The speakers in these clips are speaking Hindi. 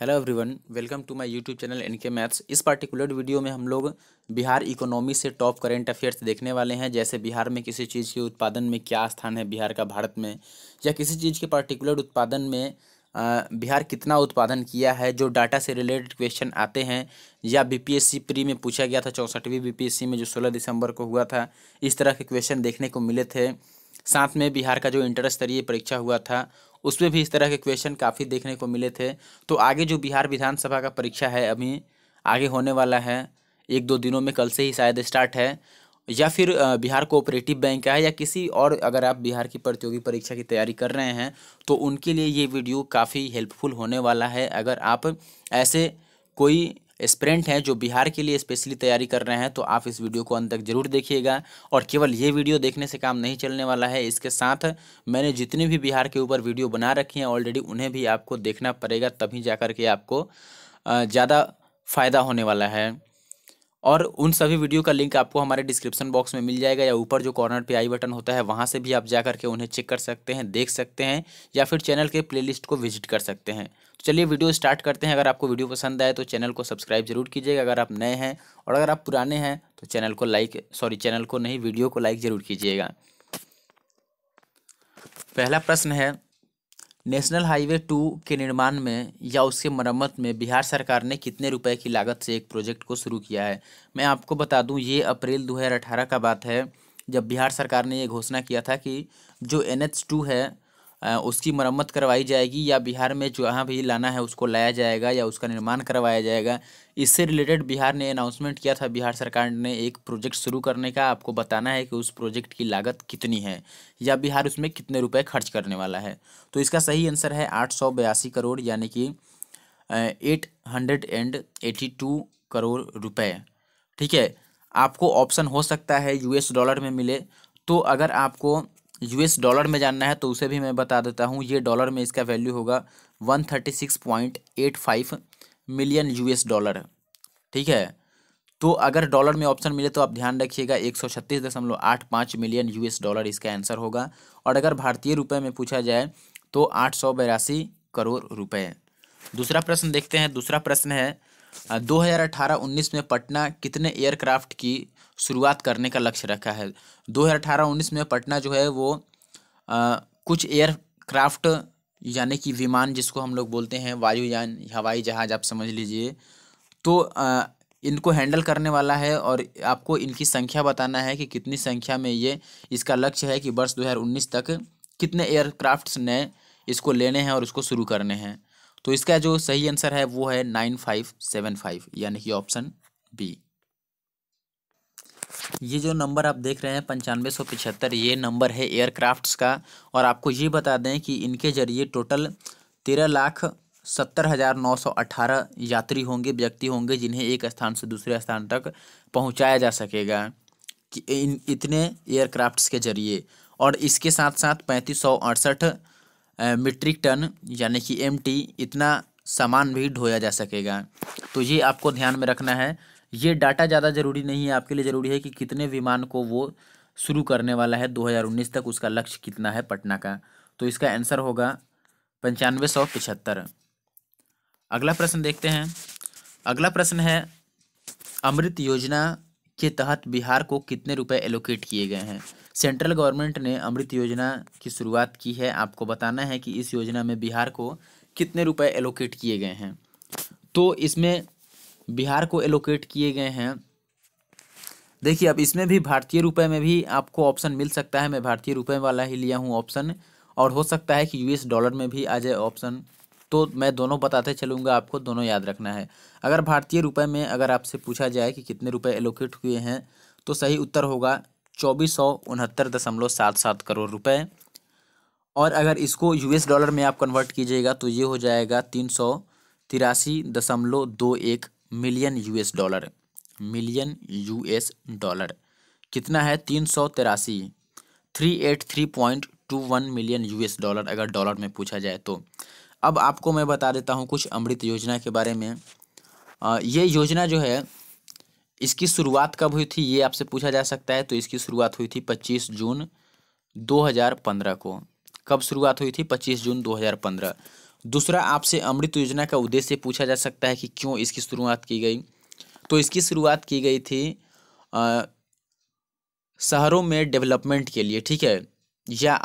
hello everyone welcome to my YouTube channel NK maths इस पार्टिकुलर वीडियो में हम लोग बिहार इकोनॉमी से टॉप करेंट अफेयर्स देखने वाले हैं जैसे बिहार में किसी चीज़ के उत्पादन में क्या स्थान है बिहार का भारत में या किसी चीज़ के पार्टिकुलर उत्पादन में बिहार कितना उत्पादन किया है जो डाटा से रिलेटेड क्वेश्चन आते हैं या बीपीएससी प्री में पूछा गया था चौंसठवीं बीपीएससी में जो सोलह दिसंबर को हुआ था इस तरह के क्वेश्चन देखने को मिले थे साथ में बिहार का जो इंटर स्तरीय परीक्षा हुआ था उसमें भी इस तरह के क्वेश्चन काफ़ी देखने को मिले थे तो आगे जो बिहार विधानसभा का परीक्षा है अभी आगे होने वाला है एक दो दिनों में कल से ही शायद स्टार्ट है या फिर बिहार कोऑपरेटिव बैंक का है या किसी और अगर आप बिहार की प्रतियोगी परीक्षा की तैयारी कर रहे हैं तो उनके लिए ये वीडियो काफ़ी हेल्पफुल होने वाला है अगर आप ऐसे कोई स्प्रेंट हैं जो बिहार के लिए स्पेशली तैयारी कर रहे हैं तो आप इस वीडियो को अंत तक जरूर देखिएगा और केवल ये वीडियो देखने से काम नहीं चलने वाला है इसके साथ मैंने जितने भी बिहार के ऊपर वीडियो बना रखी हैं ऑलरेडी उन्हें भी आपको देखना पड़ेगा तभी जा के आपको ज़्यादा फ़ायदा होने वाला है और उन सभी वीडियो का लिंक आपको हमारे डिस्क्रिप्शन बॉक्स में मिल जाएगा या ऊपर जो कॉर्नर पे आई बटन होता है वहाँ से भी आप जा करके उन्हें चेक कर सकते हैं देख सकते हैं या फिर चैनल के प्लेलिस्ट को विजिट कर सकते हैं तो चलिए वीडियो स्टार्ट करते हैं अगर आपको वीडियो पसंद आए तो चैनल को सब्सक्राइब जरूर कीजिएगा अगर आप नए हैं और अगर आप पुराने हैं तो चैनल को लाइक सॉरी चैनल को नहीं वीडियो को लाइक ज़रूर कीजिएगा पहला प्रश्न है नेशनल हाईवे टू के निर्माण में या उसके मरम्मत में बिहार सरकार ने कितने रुपए की लागत से एक प्रोजेक्ट को शुरू किया है मैं आपको बता दूं ये अप्रैल 2018 का बात है जब बिहार सरकार ने ये घोषणा किया था कि जो एन एच टू है उसकी मरम्मत करवाई जाएगी या बिहार में जहाँ भी लाना है उसको लाया जाएगा या उसका निर्माण करवाया जाएगा इससे रिलेटेड बिहार ने अनाउंसमेंट किया था बिहार सरकार ने एक प्रोजेक्ट शुरू करने का आपको बताना है कि उस प्रोजेक्ट की लागत कितनी है या बिहार उसमें कितने रुपये खर्च करने वाला है तो इसका सही आंसर है आठ करोड़ यानी कि eight hundred and eighty two crore रुपये ठीक है आपको ऑप्शन हो सकता है यूएस डॉलर में मिले तो अगर आपको यूएस डॉलर में जानना है तो उसे भी मैं बता देता हूँ ये डॉलर में इसका वैल्यू होगा one thirty six point eight five million US dollar ठीक है तो अगर डॉलर में ऑप्शन मिले तो आप ध्यान रखिएगा एक सौ छत्तीस दशमलव आठ पाँच मिलियन यूएस डॉलर इसका आंसर होगा और अगर भारतीय रुपये में पूछा जाए तो आठ सौ बयासी करोड़ रुपये दूसरा प्रश्न देखते हैं दूसरा प्रश्न है दो हज़ार अठारह उन्नीस में पटना कितने एयरक्राफ्ट की शुरुआत करने का लक्ष्य रखा है 2018-19 में पटना जो है वो आ, कुछ एयरक्राफ्ट यानी कि विमान जिसको हम लोग बोलते हैं वायुयान हवाई जहाज आप समझ लीजिए तो आ, इनको हैंडल करने वाला है और आपको इनकी संख्या बताना है कि कितनी संख्या में ये इसका लक्ष्य है कि वर्ष 2019 तक कितने एयरक्राफ्ट्स ने इसको लेने हैं और इसको शुरू करने हैं तो इसका जो सही आंसर है वो है नाइन फाइव सेवन फाइव यानी कि ऑप्शन बी ये जो नंबर आप देख रहे हैं पंचानवे सौ पिछहत्तर ये नंबर है एयरक्राफ्ट्स का और आपको ये बता दें कि इनके ज़रिए टोटल तेरह लाख सत्तर हज़ार नौ सौ अट्ठारह यात्री होंगे व्यक्ति होंगे जिन्हें एक स्थान से दूसरे स्थान तक पहुंचाया जा सकेगा कि इन इतने एयरक्राफ्ट्स के ज़रिए और इसके साथ साथ पैंतीस सौ अड़सठ मीट्रिक टन यानी कि एम इतना सामान भी ढोया जा सकेगा तो ये आपको ध्यान में रखना है ये डाटा ज़्यादा ज़रूरी नहीं है आपके लिए ज़रूरी है कि कितने विमान को वो शुरू करने वाला है 2019 तक उसका लक्ष्य कितना है पटना का तो इसका आंसर होगा पंचानवे सौ पिछहत्तर अगला प्रश्न देखते हैं अगला प्रश्न है अमृत योजना के तहत बिहार को कितने रुपए एलोकेट किए गए हैं सेंट्रल गवर्नमेंट ने अमृत योजना की शुरुआत की है आपको बताना है कि इस योजना में बिहार को कितने रुपये एलोकेट किए गए हैं तो इसमें बिहार को एलोकेट किए गए हैं देखिए अब इसमें भी भारतीय रुपए में भी आपको ऑप्शन मिल सकता है मैं भारतीय रुपए वाला ही लिया हूँ ऑप्शन और हो सकता है कि यूएस डॉलर में भी आ जाए ऑप्शन तो मैं दोनों बताते चलूँगा आपको दोनों याद रखना है अगर भारतीय रुपए में अगर आपसे पूछा जाए कि कितने रुपए एलोकेट हुए हैं तो सही उत्तर होगा चौबीस सौ उनहत्तर दशमलव सात सात करोड़ रुपये और अगर इसको यूएस डॉलर में आप कन्वर्ट कीजिएगा तो ये हो जाएगा तीन सौ तिरासी दशमलव दो एक million US dollar million US dollar कितना है तीन सौ तिरासी three eight three point two one million US dollar अगर डॉलर में पूछा जाए तो अब आपको मैं बता देता हूँ कुछ अमृत योजना के बारे में आ, ये योजना जो है इसकी शुरुआत कब हुई थी ये आपसे पूछा जा सकता है तो इसकी शुरुआत हुई थी पच्चीस जून पंद्रह को कब शुरुआत हुई थी पच्चीस जून पंद्रह दूसरा आपसे अमृत योजना का उद्देश्य पूछा जा सकता है कि क्यों इसकी शुरुआत की गई तो इसकी शुरुआत की गई थी आ, शहरों में डेवलपमेंट के लिए ठीक है या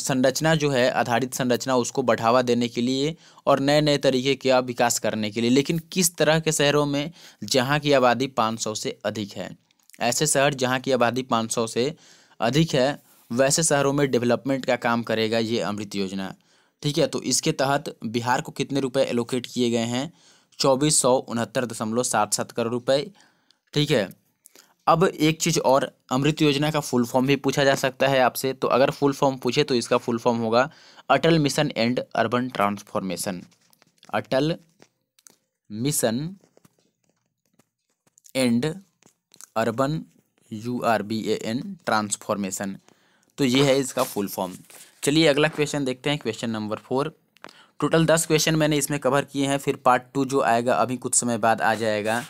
संरचना जो है आधारित संरचना उसको बढ़ावा देने के लिए और नए नए तरीके का विकास करने के लिए लेकिन किस तरह के शहरों में जहाँ की आबादी 500 से अधिक है ऐसे शहर जहाँ की आबादी 500 से अधिक है वैसे शहरों में डेवलपमेंट का काम करेगा ये अमृत योजना ठीक है तो इसके तहत बिहार को कितने रुपए एलोकेट किए गए हैं चौबीस सौ उनहत्तर दशमलव सात सात करोड़ रुपए ठीक है अब एक चीज़ और अमृत योजना का फुल फॉर्म भी पूछा जा सकता है आपसे तो अगर फुल फॉर्म पूछे तो इसका फुल फॉर्म होगा Atal mission and urban transformation Atal mission and urban U R B A N transformation तो ये है इसका फुल फॉर्म चलिए अगला क्वेश्चन देखते हैं क्वेश्चन नंबर फोर टोटल दस क्वेश्चन मैंने इसमें कवर किए हैं फिर पार्ट टू जो आएगा अभी कुछ समय बाद आ जाएगा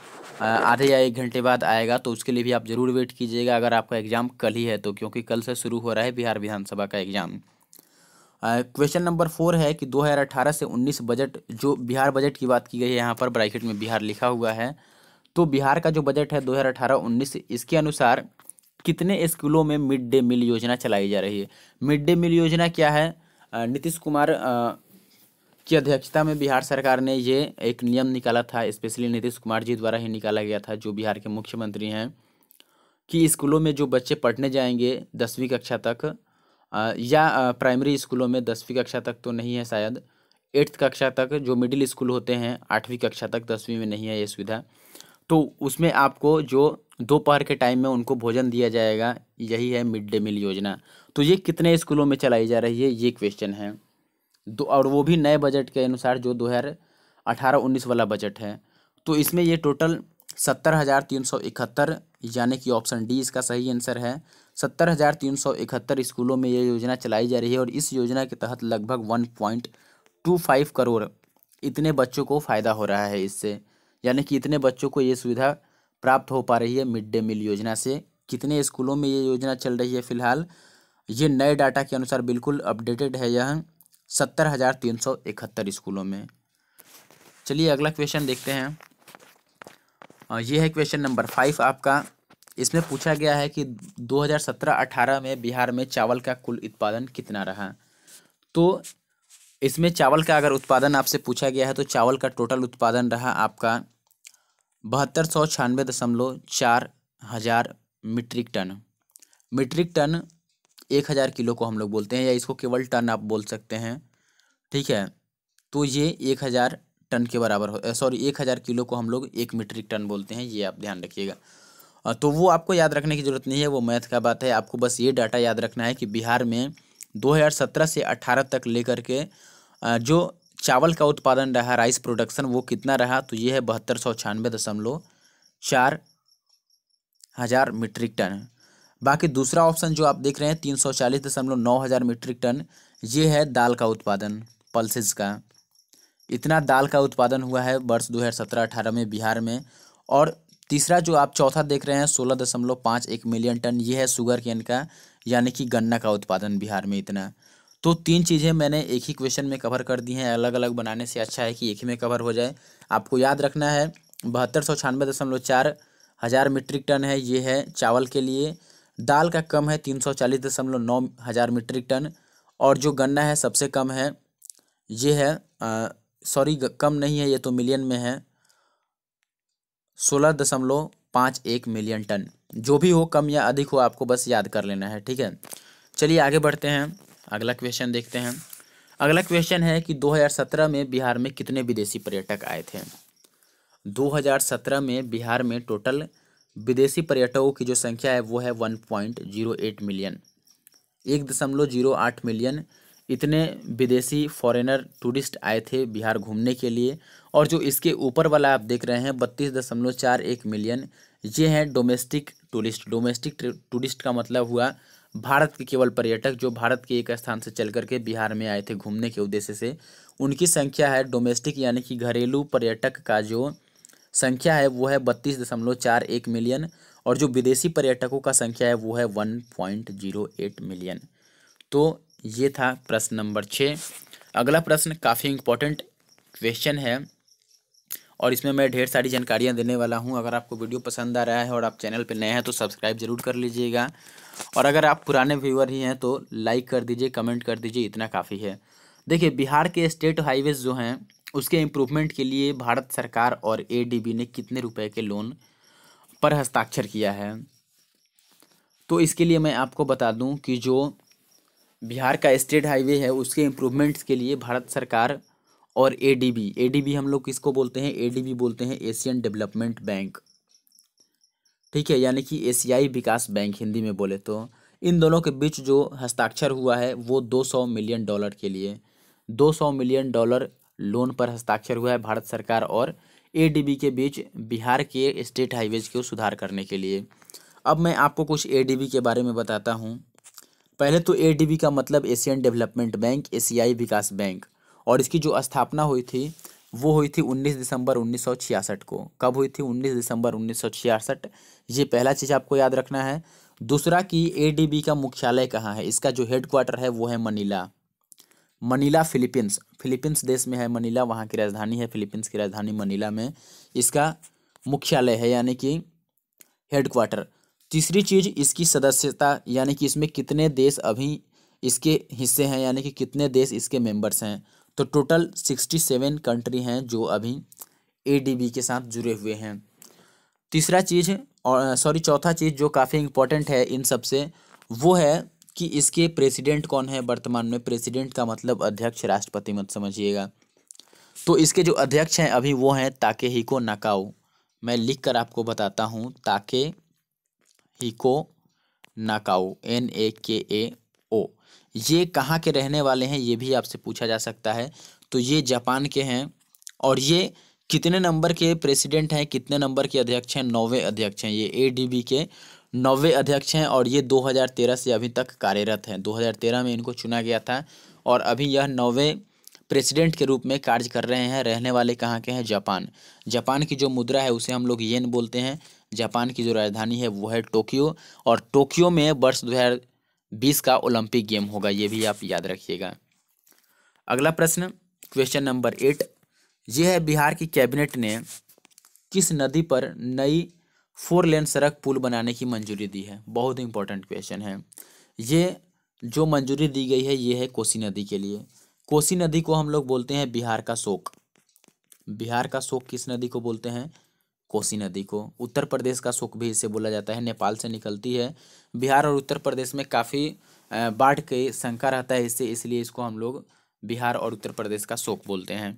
आधे या एक घंटे बाद आएगा तो उसके लिए भी आप ज़रूर वेट कीजिएगा अगर आपका एग्ज़ाम कल ही है तो क्योंकि कल से शुरू हो रहा है बिहार विधानसभा का एग्ज़ाम क्वेश्चन नंबर फोर है कि 2018 से 19 बजट जो बिहार बजट की बात की गई है यहाँ पर ब्रैकेट में बिहार लिखा हुआ है तो बिहार का जो बजट है अठारह उन्नीस इसके अनुसार कितने स्कूलों में मिड डे मील योजना चलाई जा रही है मिड डे मील योजना क्या है नीतीश कुमार की अध्यक्षता में बिहार सरकार ने ये एक नियम निकाला था स्पेशली नीतीश कुमार जी द्वारा ही निकाला गया था जो बिहार के मुख्यमंत्री हैं कि स्कूलों में जो बच्चे पढ़ने जाएंगे दसवीं कक्षा तक या प्राइमरी स्कूलों में दसवीं कक्षा तक तो नहीं है शायद एट्थ कक्षा तक जो मिडिल स्कूल होते हैं आठवीं कक्षा तक दसवीं में नहीं है ये सुविधा तो उसमें आपको जो दोपहर के टाइम में उनको भोजन दिया जाएगा यही है मिड डे मील योजना तो ये कितने स्कूलों में चलाई जा रही है ये क्वेश्चन है दो और वो भी नए बजट के अनुसार जो दो हज़ार अठारह उन्नीस वाला बजट है तो इसमें ये टोटल सत्तर हज़ार तीन सौ इकहत्तर यानी कि ऑप्शन डी इसका सही आंसर है सत्तर हज़ार तीन सौ इकहत्तर स्कूलों में ये योजना चलाई जा रही है और इस योजना के तहत लगभग one point two five crore इतने बच्चों को फ़ायदा हो रहा है इससे यानी कि इतने बच्चों को ये सुविधा प्राप्त हो पा रही है मिड डे मील योजना से कितने स्कूलों में ये योजना चल रही है फिलहाल ये नए डाटा के अनुसार बिल्कुल अपडेटेड है यह सत्तर हज़ार तीन सौ इकहत्तर स्कूलों में चलिए अगला क्वेश्चन देखते हैं ये है क्वेश्चन नंबर फाइव आपका इसमें पूछा गया है कि 2017-18 में बिहार में चावल का कुल उत्पादन कितना रहा तो इसमें चावल का अगर उत्पादन आपसे पूछा गया है तो चावल का टोटल उत्पादन रहा आपका बहत्तर सौ छियानवे दशमलव चार हज़ार मीट्रिक टन मीट्रिक टन एक हज़ार किलो को हम लोग बोलते हैं या इसको केवल टन आप बोल सकते हैं ठीक है तो ये एक हज़ार टन के बराबर हो सॉरी एक हज़ार किलो को हम लोग एक मीट्रिक टन बोलते हैं ये आप ध्यान रखिएगा तो वो आपको याद रखने की ज़रूरत नहीं है वो मैथ का बात है आपको बस ये डाटा याद रखना है कि बिहार में दो से अट्ठारह तक लेकर के जो चावल का उत्पादन रहा राइस प्रोडक्शन वो कितना रहा तो ये है बहत्तर सौ छियानवे दशमलव चार हज़ार मीट्रिक टन बाकी दूसरा ऑप्शन जो आप देख रहे हैं तीन सौ चालीस दशमलव नौ हज़ार मीट्रिक टन ये है दाल का उत्पादन पल्सेज का इतना दाल का उत्पादन हुआ है वर्ष दो हज़ार सत्रह अठारह में बिहार में और तीसरा जो आप चौथा देख रहे हैं सोलह दशमलव पाँच एक मिलियन टन ये है शुगर केन का यानी कि गन्ना का उत्पादन बिहार में इतना तो तीन चीज़ें मैंने एक ही क्वेश्चन में कवर कर दी हैं अलग अलग बनाने से अच्छा है कि एक ही में कवर हो जाए आपको याद रखना है बहत्तर सौ छियानवे दशमलव चार हज़ार मीट्रिक टन है ये है चावल के लिए दाल का कम है तीन सौ चालीस दशमलव नौ हज़ार मीट्रिक टन और जो गन्ना है सबसे कम है ये है सॉरी कम नहीं है ये तो मिलियन में है सोलह दशमलव पाँच एक मिलियन टन जो भी हो कम या अधिक हो आपको बस याद कर लेना है ठीक है चलिए आगे बढ़ते हैं अगला क्वेश्चन देखते हैं अगला क्वेश्चन है कि 2017 में बिहार में कितने विदेशी पर्यटक आए थे 2017 में बिहार में टोटल विदेशी पर्यटकों की जो संख्या है वो है 1.08 मिलियन एक दशमलव जीरो आठ मिलियन इतने विदेशी फॉरेनर टूरिस्ट आए थे बिहार घूमने के लिए और जो इसके ऊपर वाला आप देख रहे हैं बत्तीस दशमलव चार एक मिलियन ये हैं डोमेस्टिक टूरिस्ट डोमेस्टिक टूरिस्ट का मतलब हुआ भारत के केवल पर्यटक जो भारत के एक स्थान से चल करके बिहार में आए थे घूमने के उद्देश्य से उनकी संख्या है डोमेस्टिक यानी कि घरेलू पर्यटक का जो संख्या है वो है बत्तीस दशमलव चार एक मिलियन और जो विदेशी पर्यटकों का संख्या है वो है one point zero eight million तो ये था प्रश्न नंबर छः अगला प्रश्न काफ़ी इंपॉर्टेंट क्वेश्चन है और इसमें मैं ढेर सारी जानकारियाँ देने वाला हूँ अगर आपको वीडियो पसंद आ रहा है और आप चैनल पर नए हैं तो सब्सक्राइब जरूर कर लीजिएगा और अगर आप पुराने व्यूअर ही हैं तो लाइक कर दीजिए कमेंट कर दीजिए इतना काफ़ी है देखिए बिहार के स्टेट हाईवेज जो हैं उसके इम्प्रूवमेंट के लिए भारत सरकार और ए ने कितने रुपये के लोन पर हस्ताक्षर किया है तो इसके लिए मैं आपको बता दूं कि जो बिहार का स्टेट हाईवे है उसके इम्प्रूवमेंट्स के लिए भारत सरकार और एडीबी एडीबी हम लोग किसको बोलते हैं एडीबी बोलते हैं एशियन डेवलपमेंट बैंक ठीक है यानी कि एशियाई विकास बैंक हिंदी में बोले तो इन दोनों के बीच जो हस्ताक्षर हुआ है वो 200 मिलियन डॉलर के लिए 200 मिलियन डॉलर लोन पर हस्ताक्षर हुआ है भारत सरकार और बी के बीच बिहार के स्टेट हाईवेज को सुधार करने के लिए अब मैं आपको कुछ बी के बारे में बताता हूँ पहले तो बी का मतलब एशियन डेवलपमेंट बैंक एशियाई विकास बैंक और इसकी जो स्थापना हुई थी वो हुई थी 19 दिसंबर 1966 को कब हुई थी 19 दिसंबर 1966 ये पहला चीज़ आपको याद रखना है दूसरा कि एडीबी का मुख्यालय कहाँ है इसका जो हेडक्वार्टर है वो है मनीला मनीला फिलीपींस फिलीपींस देश में है मनीला वहाँ की राजधानी है फिलीपींस की राजधानी मनीला में इसका मुख्यालय है यानी कि हेडक्वार्टर तीसरी चीज़ इसकी सदस्यता यानी कि इसमें कितने देश अभी इसके हिस्से हैं यानी कि कितने देश इसके मेंबर्स हैं तो टोटल सिक्सटी सेवन कंट्री हैं जो अभी ए के साथ जुड़े हुए हैं तीसरा चीज़ और सॉरी चौथा चीज़ जो काफ़ी इम्पोर्टेंट है इन सब से वो है कि इसके प्रेसिडेंट कौन है वर्तमान में प्रेसिडेंट का मतलब अध्यक्ष राष्ट्रपति मत समझिएगा तो इसके जो अध्यक्ष हैं अभी वो हैं ताके हिको नाकाओ मैं लिख कर आपको बताता हूँ ताके हिको नाकाओ एन ए के ए ये कहाँ के रहने वाले हैं ये भी आपसे पूछा जा सकता है तो ये जापान के हैं और ये कितने नंबर के प्रेसिडेंट हैं कितने नंबर के अध्यक्ष हैं नौवे अध्यक्ष हैं ये ए के नौवे अध्यक्ष हैं और ये 2013 से अभी तक कार्यरत हैं 2013 में इनको चुना गया था और अभी यह नौवे प्रेसिडेंट के रूप में कार्य कर रहे हैं रहने वाले कहाँ के हैं जापान जापान की जो मुद्रा है उसे हम लोग येन बोलते हैं जापान की जो राजधानी है वो है टोक्यो और टोक्यो में वर्ष दो बीस का ओलंपिक गेम होगा ये भी आप याद रखिएगा अगला प्रश्न क्वेश्चन नंबर एट ये है बिहार की कैबिनेट ने किस नदी पर नई फोर लेन सड़क पुल बनाने की मंजूरी दी है बहुत इंपॉर्टेंट क्वेश्चन है ये जो मंजूरी दी गई है ये है कोसी नदी के लिए कोसी नदी को हम लोग बोलते हैं बिहार का शोक बिहार का शोक किस नदी को बोलते हैं कोसी नदी को उत्तर प्रदेश का शोक भी इसे बोला जाता है नेपाल से निकलती है बिहार और उत्तर प्रदेश में काफ़ी बाढ़ की शंका रहता है इससे इसलिए इसको हम लोग बिहार और उत्तर प्रदेश का शोक बोलते हैं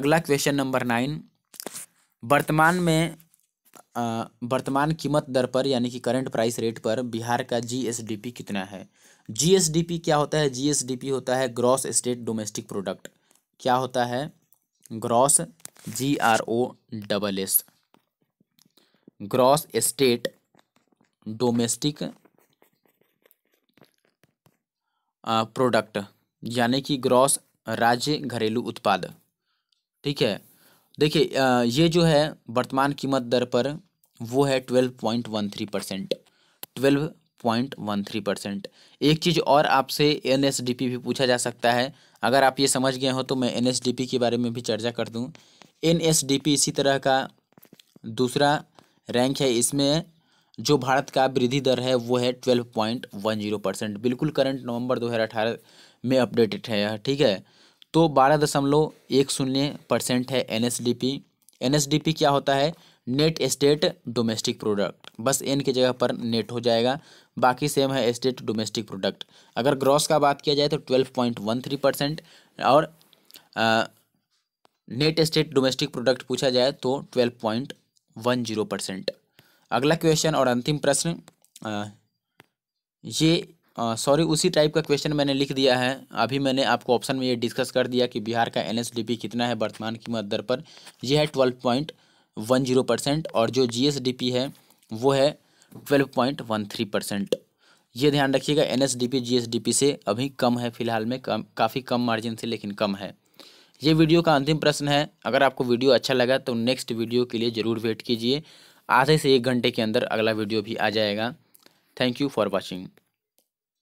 अगला क्वेश्चन नंबर नाइन वर्तमान में वर्तमान कीमत दर पर यानी कि करंट प्राइस रेट पर बिहार का जीएसडीपी कितना है जीएसडीपी क्या होता है जीएसडीपी होता है ग्रॉस स्टेट डोमेस्टिक प्रोडक्ट क्या होता है gross G R O double S gross state domestic product यानी कि ग्रॉस राज्य घरेलू उत्पाद ठीक है देखिए uh, ये जो है वर्तमान कीमत दर पर वो है twelve point one three percent twelve point one three percent एक चीज़ और आपसे एन एस डी पी भी पूछा जा सकता है अगर आप ये समझ गए हो तो मैं एन के बारे में भी चर्चा कर दूँ एन एस डी पी इसी तरह का दूसरा रैंक है इसमें जो भारत का वृद्धि दर है वो है twelve point one zero percent बिल्कुल करंट नवंबर दो हज़ार अठारह में अपडेटेड है यह ठीक है तो बारह दशमलव एक शून्य परसेंट है N S D P N S D P क्या होता है नेट स्टेट डोमेस्टिक प्रोडक्ट बस एन की जगह पर नेट हो जाएगा बाकी सेम है स्टेट डोमेस्टिक प्रोडक्ट अगर ग्रॉस का बात किया जाए तो twelve point one three percent और नेट स्टेट डोमेस्टिक प्रोडक्ट पूछा जाए तो twelve point one zero percent अगला क्वेश्चन और अंतिम प्रश्न ये सॉरी उसी टाइप का क्वेश्चन मैंने लिख दिया है अभी मैंने आपको ऑप्शन में ये डिस्कस कर दिया कि बिहार का एन कितना है वर्तमान कीमत दर पर यह है twelve point one zero percent और जो जी है वो है twelve point one three percent ये ध्यान रखिएगा N S D P G S D P से अभी कम है फिलहाल में कम काफ़ी कम मार्जिन से लेकिन कम है ये वीडियो का अंतिम प्रश्न है अगर आपको वीडियो अच्छा लगा तो नेक्स्ट वीडियो के लिए ज़रूर वेट कीजिए आधे से एक घंटे के अंदर अगला वीडियो भी आ जाएगा थैंक यू फॉर वॉचिंग